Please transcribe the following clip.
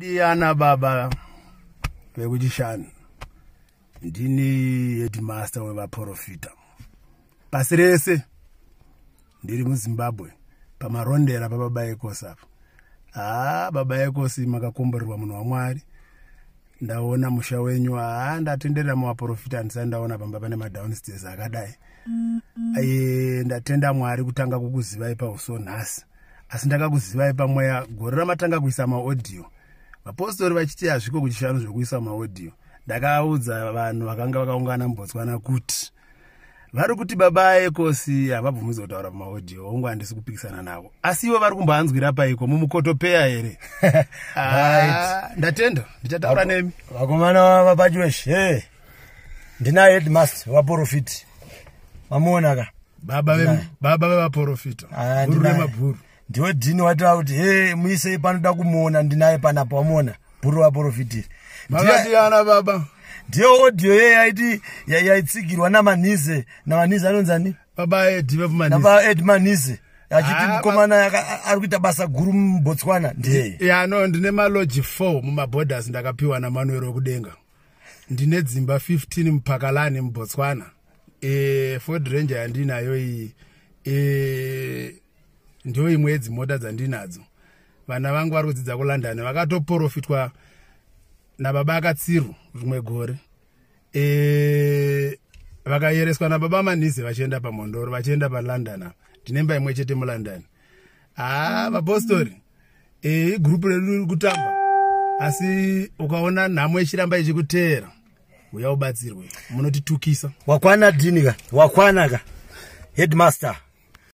diana baba vekuchishanu ndini headmaster wevaprofita pasi rese ndiri muzimbabwe pamarondera pababa ekosi apo haa baba ekosi makakomborerwa munhu wamwari ndaona musha wenyu haa ndatenderera muvaprofita handisati ndaona pamba pane madownstairs akadai e, ndatenda mwari kutanga kukuzivai pauso nhasi asi ndakakuzivai pamweya gore ramatanga kuisa maaudio vapostori vachiti hazviko kuchishanu zvokuisa maaudhiyo ndakaudza vanhu vakanga vakaungana mubotswana kuti vari kuti baba ekosi havabvumidzi kutaura pamaaudhiyo hongu handisi kupikisana navo asi ivo vari kumbohanzwira paiko mumukotopeya here ah, ndatenda ndichataura nemi vakomana vapachiweshe eh, ndina hedmast vaprofiti mamuonaka baba vevaprofita ah, guru remabhuru ndiwe dini watira kuti he muisei panoda kumuona ndinaye panapa wamuona bhuru vaprofitiri makatiyana baba ndiyo odhiyo yeye yaiti yaitsigirwa namanize namanize anonzani babaedvaed manize achiti ah, mukomana ari kuita basa guru mubotswana ndeye ya no ndine maloji 4 mumabhodhers ndakapiwa namanwero wekudenga ndine dzimba 15 mupakalani mubotswana e, ford ranger yandinayo iyi e, ndo imwe yedzimota dzandinadzo vana vangu vari kudzidza kulondon vakatoprofitwa nababa akatsirwa rumwe gore e, vakayereswa nababa manize vachienda pamondoro vachienda palondon apa ndinemba imwe chete mulondon ha vapostori e, igurupu redu riri kutamba asi ukaona nhamo ichiramba ichikuteera uya ubatsirwe munotitukisa wakwana dini ka wakwana ka headmaster